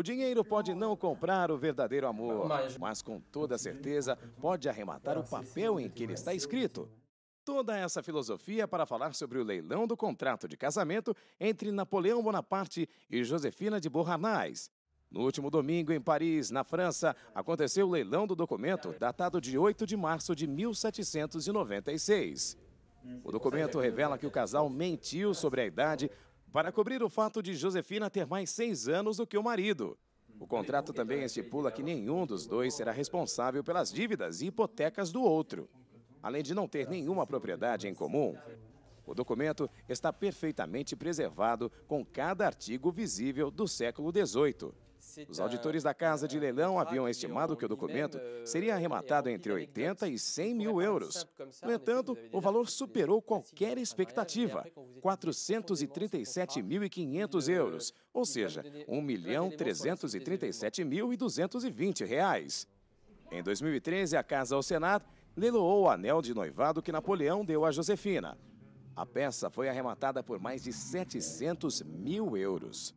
O dinheiro pode não comprar o verdadeiro amor, mas com toda certeza pode arrematar o papel em que ele está escrito. Toda essa filosofia para falar sobre o leilão do contrato de casamento entre Napoleão Bonaparte e Josefina de Beauharnais. No último domingo, em Paris, na França, aconteceu o leilão do documento datado de 8 de março de 1796. O documento revela que o casal mentiu sobre a idade para cobrir o fato de Josefina ter mais seis anos do que o marido. O contrato também estipula que nenhum dos dois será responsável pelas dívidas e hipotecas do outro. Além de não ter nenhuma propriedade em comum, o documento está perfeitamente preservado com cada artigo visível do século XVIII. Os auditores da Casa de eh, Leilão haviam estimado que o documento é seria arrematado entre 80 e 100 mil é euros. É no entanto, o valor tipo superou qualquer expectativa, 437.500 euros, ou seja, 1.337.220 reais. Em 2013, a Casa ao Senado leiloou o anel de noivado que Napoleão deu a Josefina. A peça foi arrematada por mais de 700 mil euros.